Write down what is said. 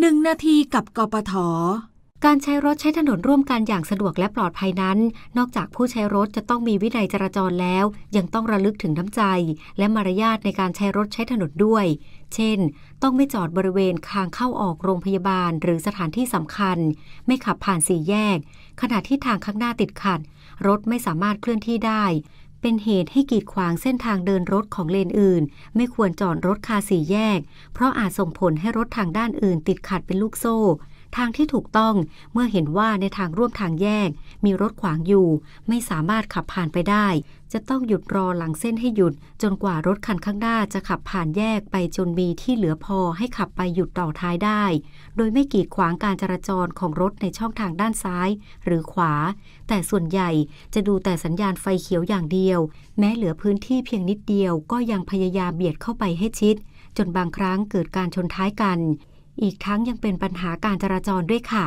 หนึ่งนาทีกับกปท การใช้รถใช้ถนนร่วมกันอย่างสะดวกและปลอดภัยนั้น นอกจากผู้ใช้รถจะต้องมีวินัยจราจรแล้ว ยังต้องระลึกถึงน้ำใจ และมารยาทในการใช้รถใช้ถนนด้วย เช่น ต้องไม่จอดบริเวณทางเข้าออกโรงพยาบาล หรือสถานที่สำคัญ ไม่ขับผ่านสี่แยกขณะที่ทางข้างหน้าติดขัด รถไม่สามารถเคลื่อนที่ได้เป็นเหตุให้กีดขวางเส้นทางเดินรถของเลนอื่น ไม่ควรจอดรถคาสีแยก เพราะอาจส่งผลให้รถทางด้านอื่นติดขัดเป็นลูกโซ่ ทางที่ถูกต้องเมื่อเห็นว่าในทางร่วมทางแยกมีรถขวางอยู่ ไม่สามารถขับผ่านไปได้ จะต้องหยุดรอหลังเส้นให้หยุด จนกว่ารถคันข้างหน้าจะขับผ่านแยกไปจนมีที่เหลือพอให้ขับไปหยุดต่อท้ายได้ โดยไม่กีดขวางการจราจรของรถในช่องทางด้านซ้าย หรือขวา แต่ส่วนใหญ่จะดูแต่สัญญาณไฟเขียวอย่างเดียว แม้เหลือพื้นที่เพียงนิดเดียวก็ยังพยายามเบียดเข้าไปให้ชิด จนบางครั้งเกิดการชนท้ายกัน อีกทั้งยังเป็นปัญหาการจราจรด้วยค่ะ